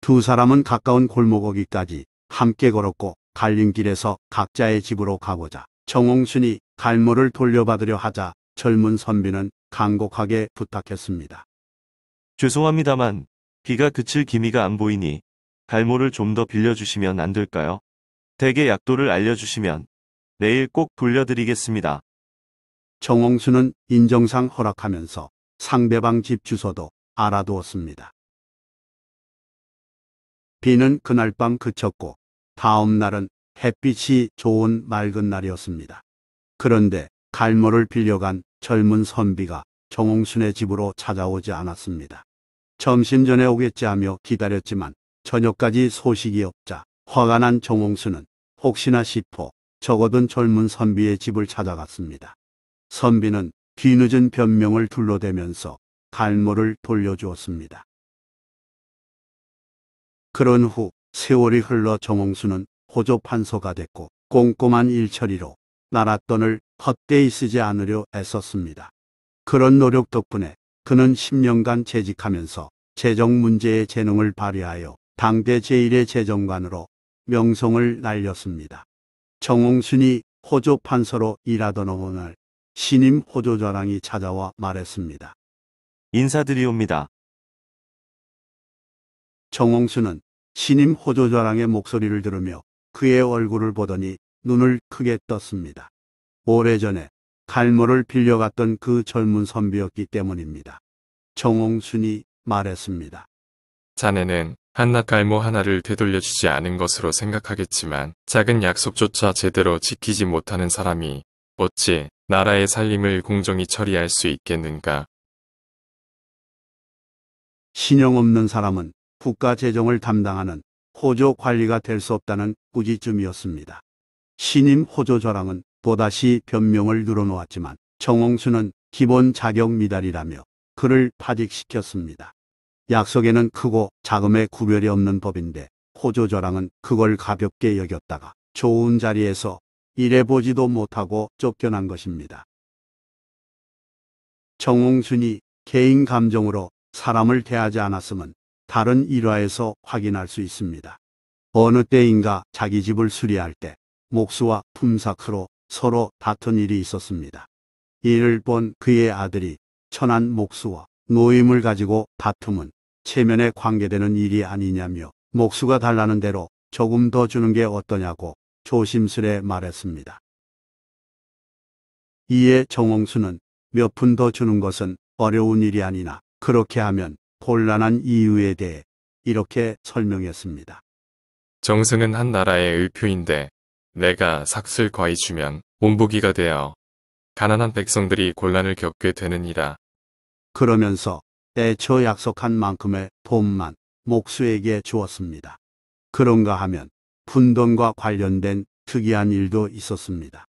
두 사람은 가까운 골목 어기까지 함께 걸었고 갈림 길에서 각자의 집으로 가보자. 정홍순이 갈모를 돌려받으려 하자 젊은 선비는 간곡하게 부탁했습니다. 죄송합니다만 비가 그칠 기미가 안 보이니 갈모를 좀 더 빌려주시면 안 될까요? 댁의 약도를 알려주시면 내일 꼭 돌려드리겠습니다. 정홍수는 인정상 허락하면서 상대방 집 주소도 알아두었습니다. 비는 그날 밤 그쳤고 다음 날은 햇빛이 좋은 맑은 날이었습니다. 그런데 갈모를 빌려간 젊은 선비가 정홍순의 집으로 찾아오지 않았습니다. 점심 전에 오겠지 하며 기다렸지만 저녁까지 소식이 없자 화가 난 정홍수는 혹시나 싶어 적어둔 젊은 선비의 집을 찾아갔습니다. 선비는 뒤늦은 변명을 둘러대면서 갈모를 돌려주었습니다. 그런 후 세월이 흘러 정홍수는 호조 판서가 됐고 꼼꼼한 일처리로 나랏돈을 헛되이 쓰지 않으려 애썼습니다. 그런 노력 덕분에 그는 10년간 재직하면서 재정 문제의 재능을 발휘하여 당대 제1의 재정관으로 명성을 날렸습니다. 정홍순이 호조 판서로 일하던 어느 날 신임 호조좌랑이 찾아와 말했습니다. 인사드리옵니다. 정홍순은 신임 호조좌랑의 목소리를 들으며 그의 얼굴을 보더니 눈을 크게 떴습니다. 오래전에 갈모를 빌려갔던 그 젊은 선비였기 때문입니다. 정홍순이 말했습니다. 자네는 한낱 갈모 하나를 되돌려주지 않은 것으로 생각하겠지만 작은 약속조차 제대로 지키지 못하는 사람이 어찌 나라의 살림을 공정히 처리할 수 있겠는가. 신용 없는 사람은 국가 재정을 담당하는 호조 관리가 될 수 없다는 꾸지점이었습니다. 신임 호조 저랑은 또다시 변명을 늘어놓았지만 정홍수는 기본 자격 미달이라며 그를 파직시켰습니다. 약속에는 크고 자금의 구별이 없는 법인데 호조저랑은 그걸 가볍게 여겼다가 좋은 자리에서 일해보지도 못하고 쫓겨난 것입니다. 정홍순이 개인 감정으로 사람을 대하지 않았음은 다른 일화에서 확인할 수 있습니다. 어느 때인가 자기 집을 수리할 때 목수와 품사크로 서로 다툰 일이 있었습니다. 이를 본 그의 아들이 천한 목수와 노임을 가지고 다툼은 체면에 관계되는 일이 아니냐며 목수가 달라는 대로 조금 더 주는 게 어떠냐고 조심스레 말했습니다. 이에 정홍수는 몇 푼 더 주는 것은 어려운 일이 아니나 그렇게 하면 곤란한 이유에 대해 이렇게 설명했습니다. 정승은 한 나라의 의표인데 내가 삭슬 과이 주면 온부기가 되어 가난한 백성들이 곤란을 겪게 되느니라. 그러면서 애초 약속한 만큼의 돈만 목수에게 주었습니다. 그런가 하면 분돈과 관련된 특이한 일도 있었습니다.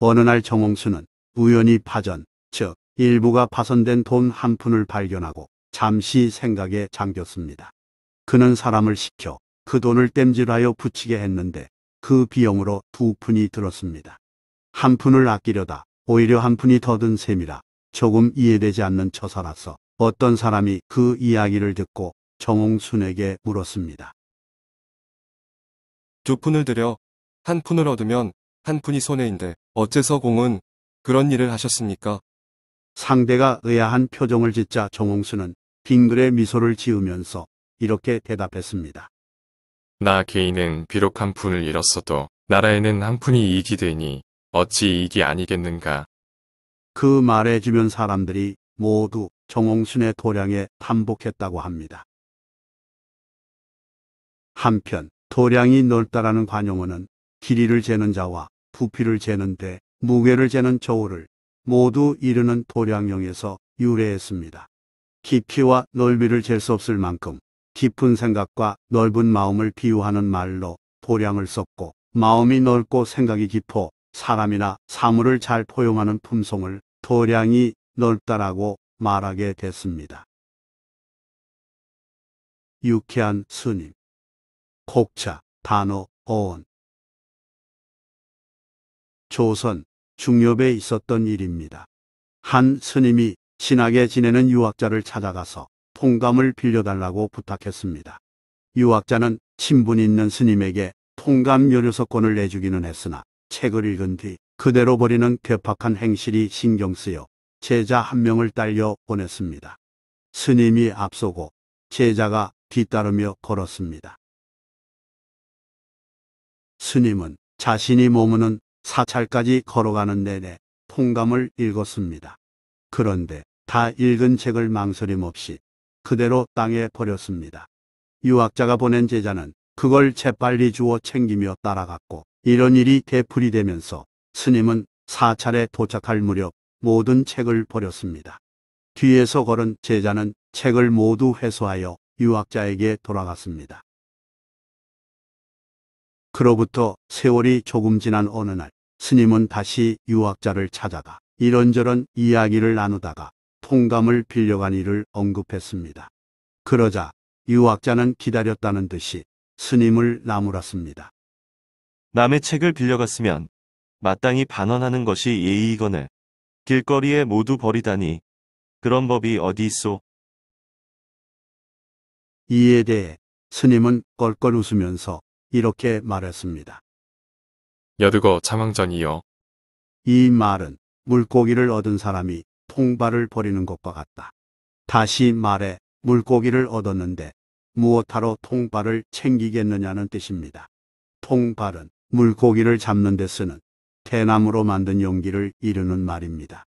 어느 날 정홍수는 우연히 파전, 즉 일부가 파손된 돈 한 푼을 발견하고 잠시 생각에 잠겼습니다. 그는 사람을 시켜 그 돈을 땜질하여 붙이게 했는데 그 비용으로 두 푼이 들었습니다. 한 푼을 아끼려다 오히려 한 푼이 더 든 셈이라 조금 이해되지 않는 처사라서 어떤 사람이 그 이야기를 듣고 정홍순에게 물었습니다. 두 푼을 들여 한 푼을 얻으면 한 푼이 손해인데 어째서 공은 그런 일을 하셨습니까? 상대가 의아한 표정을 짓자 정홍순은 빙그레 미소를 지으면서 이렇게 대답했습니다. 나 개인은 비록 한 푼을 잃었어도 나라에는 한 푼이 이익이 되니 어찌 이익이 아니겠는가. 그 말에 주변 사람들이 모두 정홍순의 도량에 탄복했다고 합니다. 한편 도량이 넓다라는 관용어는 길이를 재는 자와 부피를 재는 데 무게를 재는 저울을 모두 이르는 도량형에서 유래했습니다. 깊이와 넓이를 잴 수 없을 만큼 깊은 생각과 넓은 마음을 비유하는 말로 도량을 썼고 마음이 넓고 생각이 깊어 사람이나 사물을 잘 포용하는 품성을 도량이 넓다라고 말하게 됐습니다. 유쾌한 스님 곡차 단어 어원 조선 중엽에 있었던 일입니다. 한 스님이 친하게 지내는 유학자를 찾아가서 통감을 빌려달라고 부탁했습니다. 유학자는 친분 있는 스님에게 통감 1 6권을 내주기는 했으나 책을 읽은 뒤 그대로 버리는 괴팍한 행실이 신경 쓰여 제자 한 명을 딸려 보냈습니다. 스님이 앞서고 제자가 뒤따르며 걸었습니다. 스님은 자신이 머무는 사찰까지 걸어가는 내내 통감을 읽었습니다. 그런데 다 읽은 책을 망설임 없이 그대로 땅에 버렸습니다. 유학자가 보낸 제자는 그걸 재빨리 주워 챙기며 따라갔고 이런 일이 되풀이 되면서 스님은 사찰에 도착할 무렵 모든 책을 버렸습니다. 뒤에서 걸은 제자는 책을 모두 회수하여 유학자에게 돌아갔습니다. 그로부터 세월이 조금 지난 어느 날 스님은 다시 유학자를 찾아가 이런저런 이야기를 나누다가 통감을 빌려간 일을 언급했습니다. 그러자 유학자는 기다렸다는 듯이 스님을 나무랐습니다. 남의 책을 빌려갔으면 마땅히 반환하는 것이 예의이거늘 길거리에 모두 버리다니 그런 법이 어디 있소? 이에 대해 스님은 껄껄 웃으면서 이렇게 말했습니다. 여드고 자망전이요. 이 말은 물고기를 얻은 사람이 통발을 버리는 것과 같다. 다시 말해 물고기를 얻었는데 무엇하러 통발을 챙기겠느냐는 뜻입니다. 통발은 물고기를 잡는 데 쓰는 대나무로 만든 용기를 이루는 말입니다.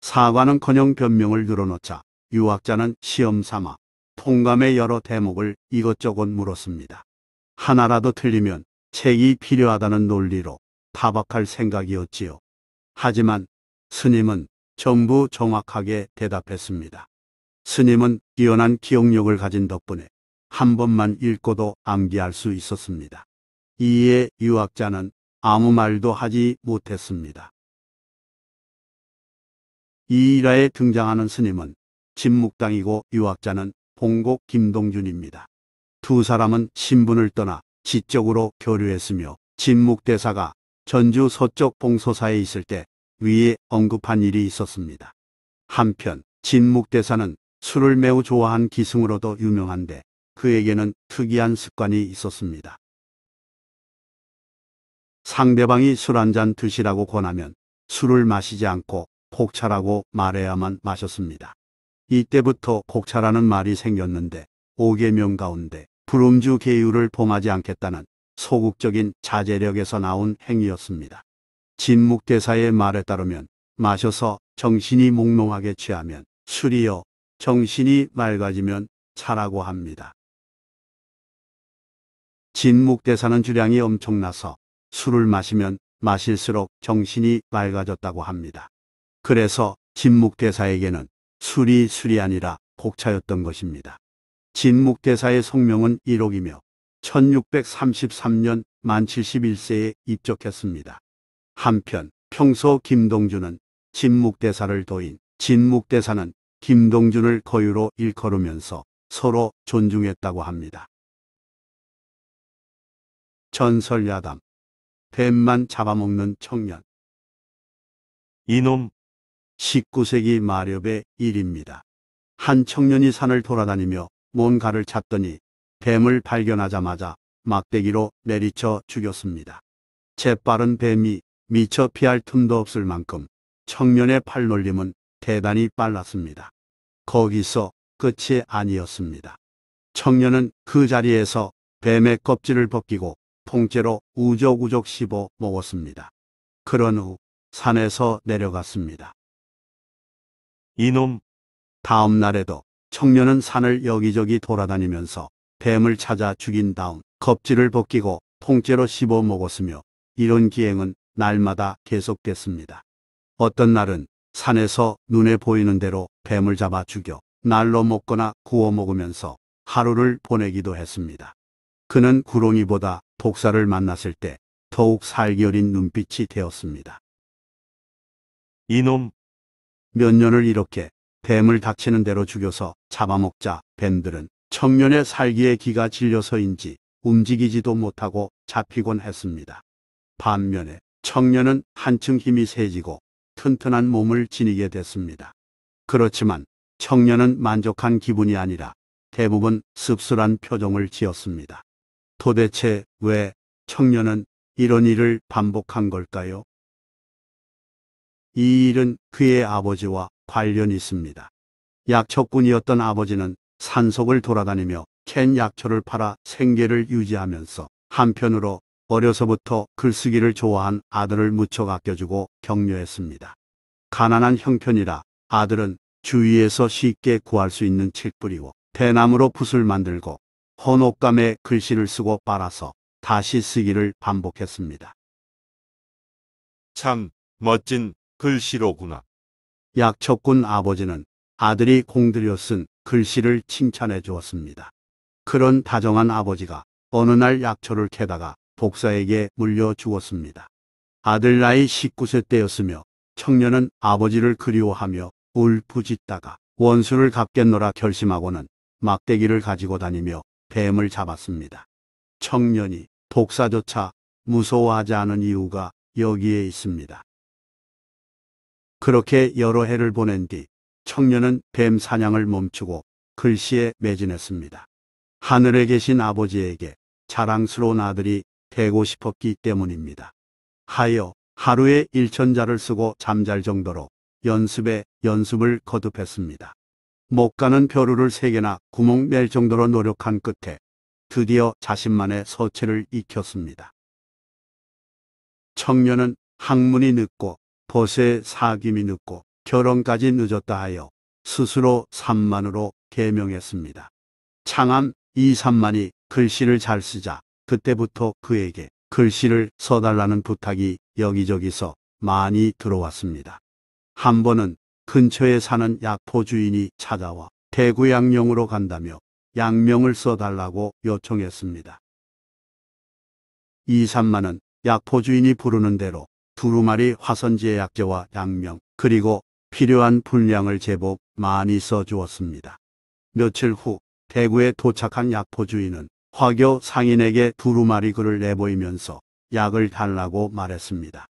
사과는커녕 변명을 늘어놓자 유학자는 시험 삼아 통감의 여러 대목을 이것저것 물었습니다. 하나라도 틀리면 책이 필요하다는 논리로 타박할 생각이었지요. 하지만 스님은 전부 정확하게 대답했습니다. 스님은 뛰어난 기억력을 가진 덕분에 한 번만 읽고도 암기할 수 있었습니다. 이에 유학자는 아무 말도 하지 못했습니다. 이 일화에 등장하는 스님은 진묵당이고 유학자는 봉곡 김동준입니다. 두 사람은 신분을 떠나 지적으로 교류했으며 진묵대사가 전주 서쪽 봉소사에 있을 때 위에 언급한 일이 있었습니다. 한편 진묵대사는 술을 매우 좋아한 기승으로도 유명한데 그에게는 특이한 습관이 있었습니다. 상대방이 술 한 잔 드시라고 권하면 술을 마시지 않고 폭차라고 말해야만 마셨습니다. 이때부터 폭차라는 말이 생겼는데 5개명 가운데 불음주 계율을 봉하지 않겠다는 소극적인 자제력에서 나온 행위였습니다. 진묵대사의 말에 따르면 마셔서 정신이 몽롱하게 취하면 술이요 정신이 맑아지면 차라고 합니다. 진묵대사는 주량이 엄청나서 술을 마시면 마실수록 정신이 맑아졌다고 합니다. 그래서 진묵대사에게는 술이 술이 아니라 복차였던 것입니다. 진묵대사의 성명은 1옥이며 1633년 만 71세에 입적했습니다. 한편 평소 김동준은 진묵대사를 도인 진묵대사는 김동준을 거유로 일컬으면서 서로 존중했다고 합니다. 전설야담 뱀만 잡아먹는 청년 이놈 19세기 마렵의 일입니다. 한 청년이 산을 돌아다니며 뭔가를 찾더니 뱀을 발견하자마자 막대기로 내리쳐 죽였습니다. 재빠른 뱀이 미처 피할 틈도 없을 만큼 청년의 팔놀림은 대단히 빨랐습니다. 거기서 끝이 아니었습니다. 청년은 그 자리에서 뱀의 껍질을 벗기고 통째로 우적우적 씹어 먹었습니다. 그런 후 산에서 내려갔습니다. 이놈! 다음 날에도 청년은 산을 여기저기 돌아다니면서 뱀을 찾아 죽인 다음 껍질을 벗기고 통째로 씹어 먹었으며 이런 기행은 날마다 계속됐습니다. 어떤 날은 산에서 눈에 보이는 대로 뱀을 잡아 죽여 날로 먹거나 구워 먹으면서 하루를 보내기도 했습니다. 그는 구렁이보다 독사를 만났을 때 더욱 살기 어린 눈빛이 되었습니다. 이놈! 몇 년을 이렇게 뱀을 닥치는 대로 죽여서 잡아먹자 뱀들은 청년의 살기에 기가 질려서인지 움직이지도 못하고 잡히곤 했습니다. 반면에 청년은 한층 힘이 세지고 튼튼한 몸을 지니게 됐습니다. 그렇지만 청년은 만족한 기분이 아니라 대부분 씁쓸한 표정을 지었습니다. 도대체 왜 청년은 이런 일을 반복한 걸까요? 이 일은 그의 아버지와 관련이 있습니다. 약초꾼이었던 아버지는 산속을 돌아다니며 캔 약초를 팔아 생계를 유지하면서 한편으로 어려서부터 글쓰기를 좋아한 아들을 무척 아껴주고 격려했습니다. 가난한 형편이라 아들은 주위에서 쉽게 구할 수 있는 책 뿌리고 대나무로 붓을 만들고 헌옷감에 글씨를 쓰고 빨아서 다시 쓰기를 반복했습니다. 참 멋진 글씨로구나. 약첩꾼 아버지는 아들이 공들여 쓴 글씨를 칭찬해 주었습니다. 그런 다정한 아버지가 어느 날 약초를 캐다가 복사에게 물려 주었습니다. 아들 나이 19세 때였으며 청년은 아버지를 그리워하며 울부짖다가 원수를 갚겠노라 결심하고는 막대기를 가지고 다니며 뱀을 잡았습니다. 청년이 독사조차 무서워하지 않은 이유가 여기에 있습니다. 그렇게 여러 해를 보낸 뒤 청년은 뱀 사냥을 멈추고 글씨에 매진했습니다. 하늘에 계신 아버지에게 자랑스러운 아들이 되고 싶었기 때문입니다. 하여 하루에 1천자를 쓰고 잠잘 정도로 연습에 연습을 거듭했습니다. 못 가는 벼루를 3개나 구멍 낼 정도로 노력한 끝에 드디어 자신만의 서체를 익혔습니다. 청년은 학문이 늦고 벗의 사귐이 늦고 결혼까지 늦었다 하여 스스로 산만으로 개명했습니다. 창암 이산만이 글씨를 잘 쓰자 그때부터 그에게 글씨를 써달라는 부탁이 여기저기서 많이 들어왔습니다. 한 번은 근처에 사는 약포 주인이 찾아와 대구 양령으로 간다며 양명을 써달라고 요청했습니다. 이산만은 약포 주인이 부르는 대로 두루마리 화선지의 약재와 양명 그리고 필요한 분량을 제법 많이 써주었습니다. 며칠 후 대구에 도착한 약포 주인은 화교 상인에게 두루마리 글을 내보이면서 약을 달라고 말했습니다.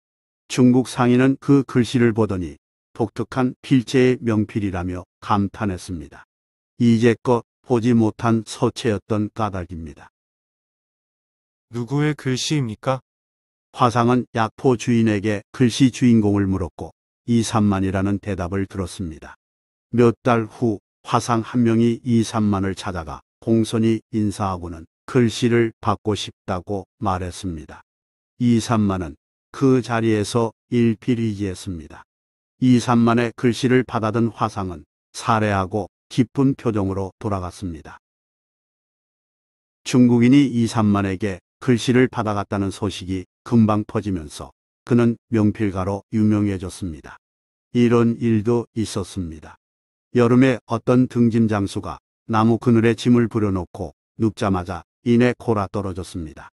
중국 상인은 그 글씨를 보더니 독특한 필체의 명필이라며 감탄했습니다. 이제껏 보지 못한 서체였던 까닭입니다. 누구의 글씨입니까? 화상은 약포 주인에게 글씨 주인공을 물었고 이산만이라는 대답을 들었습니다. 몇 달 후 화상 한 명이 이산만을 찾아가 공손히 인사하고는 글씨를 받고 싶다고 말했습니다. 이산만은 그 자리에서 일필이지했습니다. 이산만의 글씨를 받아든 화상은 사례하고 기쁜 표정으로 돌아갔습니다. 중국인이 이산만에게 글씨를 받아갔다는 소식이 금방 퍼지면서 그는 명필가로 유명해졌습니다. 이런 일도 있었습니다. 여름에 어떤 등짐 장수가 나무 그늘에 짐을 부려놓고 눕자마자 이내 코라 떨어졌습니다.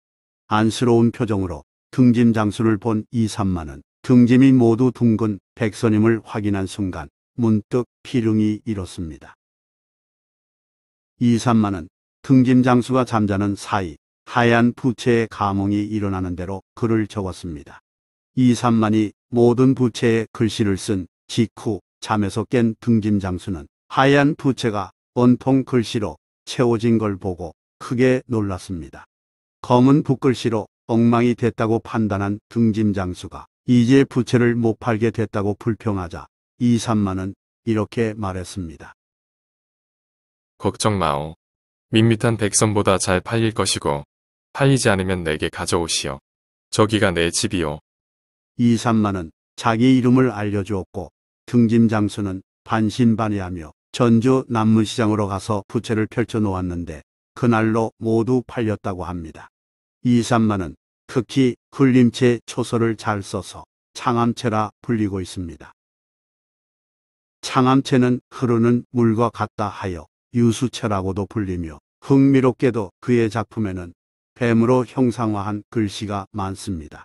안쓰러운 표정으로 등짐 장수를 본 이삼만은 등짐이 모두 둥근 백선임을 확인한 순간 문득 피릉이 일었습니다. 이삼만은 등짐 장수가 잠자는 사이 하얀 부채의 가몽이 일어나는 대로 글을 적었습니다. 이삼만이 모든 부채에 글씨를 쓴 직후 잠에서 깬 등짐 장수는 하얀 부채가 온통 글씨로 채워진 걸 보고 크게 놀랐습니다. 검은 붓글씨로 엉망이 됐다고 판단한 등짐 장수가 이제 부채를 못 팔게 됐다고 불평하자 이산만은 이렇게 말했습니다. 걱정 마오. 밋밋한 백선보다 잘 팔릴 것이고 팔리지 않으면 내게 가져오시오. 저기가 내 집이오. 이산만은 자기 이름을 알려주었고 등짐 장수는 반신반의하며 전주 남문시장으로 가서 부채를 펼쳐 놓았는데 그날로 모두 팔렸다고 합니다. 2, 3만은 특히 굴림체 초소를잘 써서 창암체라 불리고 있습니다. 창암체는 흐르는 물과 같다 하여 유수체라고도 불리며 흥미롭게도 그의 작품에는 뱀으로 형상화한 글씨가 많습니다.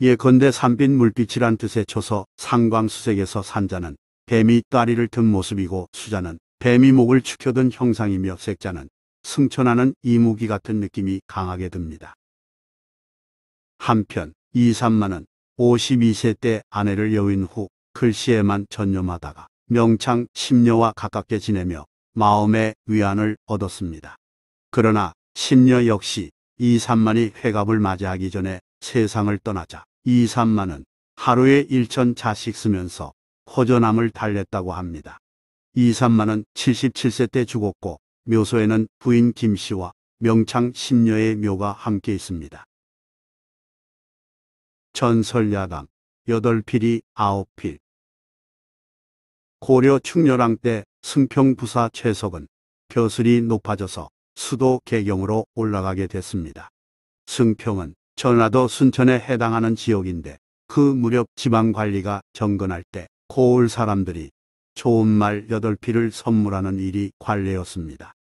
예컨대 산빛 물빛이란 뜻의 초서 상광수색에서 산자는 뱀이 다리를 든 모습이고 수자는 뱀이 목을 축혀든 형상이며 색자는 승천하는 이무기 같은 느낌이 강하게 듭니다. 한편 이산만은 52세 때 아내를 여윈 후 글씨에만 전념하다가 명창 심녀와 가깝게 지내며 마음의 위안을 얻었습니다. 그러나 심녀 역시 이산만이 회갑을 맞이하기 전에 세상을 떠나자 이산만은 하루에 일천 자씩 쓰면서 허전함을 달랬다고 합니다. 이산만은 77세 때 죽었고 묘소에는 부인 김씨와 명창 심녀의 묘가 함께 있습니다. 전설야당 8필이 9필 고려 충렬왕 때 승평 부사 최석은 벼슬이 높아져서 수도 개경으로 올라가게 됐습니다. 승평은 전라도 순천에 해당하는 지역인데 그 무렵 지방관리가 정근할 때 고울 사람들이 좋은 말8 필을 선물하는 일이 관례였습니다.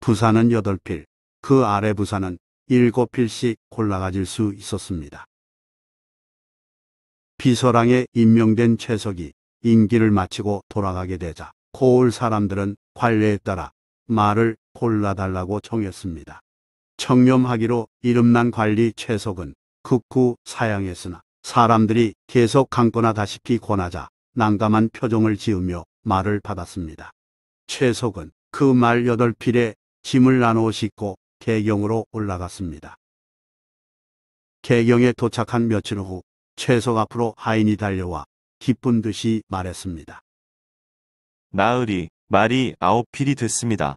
부산은8 필, 그 아래 부산은7 필씩 골라 가질 수 있었습니다. 비서랑에 임명된 채석이 임기를 마치고 돌아가게 되자 고울 사람들은 관례에 따라 말을 골라달라고 정했습니다. 청렴하기로 이름난 관리 채석은 극구 사양했으나 사람들이 계속 강거나 다시피 권하자 난감한 표정을 지으며 말을 받았습니다. 최석은 그 말 여덟 필에 짐을 나누어 싣고 개경으로 올라갔습니다. 개경에 도착한 며칠 후 최석 앞으로 하인이 달려와 기쁜 듯이 말했습니다. 나으리, 말이 아홉 필이 됐습니다.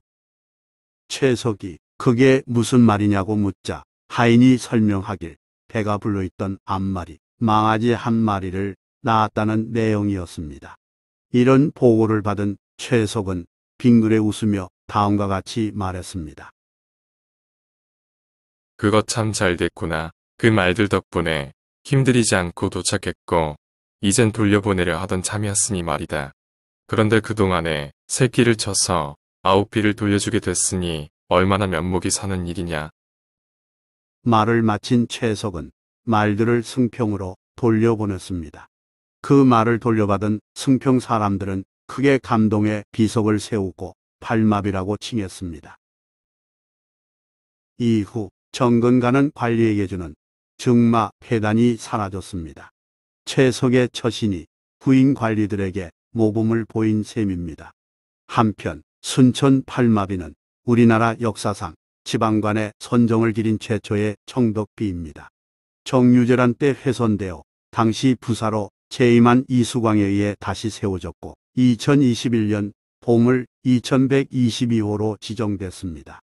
최석이 그게 무슨 말이냐고 묻자 하인이 설명하길 배가 불러있던 앞말이 망아지 한 마리를 나았다는 내용이었습니다. 이런 보고를 받은 최석은 빙글에 웃으며 다음과 같이 말했습니다. 그거 참잘 됐구나. 그 말들 덕분에 힘들이지 않고 도착했고 이젠 돌려보내려 하던 참이었으니 말이다. 그런데 그동안에 새끼를 쳐서 아홉비를 돌려주게 됐으니 얼마나 면목이 사는 일이냐. 말을 마친 최석은 말들을 승평으로 돌려보냈습니다. 그 말을 돌려받은 승평 사람들은 크게 감동의 비석을 세우고 팔마비라고 칭했습니다. 이후 정근가는 관리에게 주는 증마 폐단이 사라졌습니다. 최석의 처신이 부인 관리들에게 모범을 보인 셈입니다. 한편 순천 팔마비는 우리나라 역사상 지방관의 선정을 기린 최초의 청덕비입니다. 정유재란 때 훼손되어 당시 부사로 재임한 이수광에 의해 다시 세워졌고 2021년 봄을 2122호로 지정됐습니다.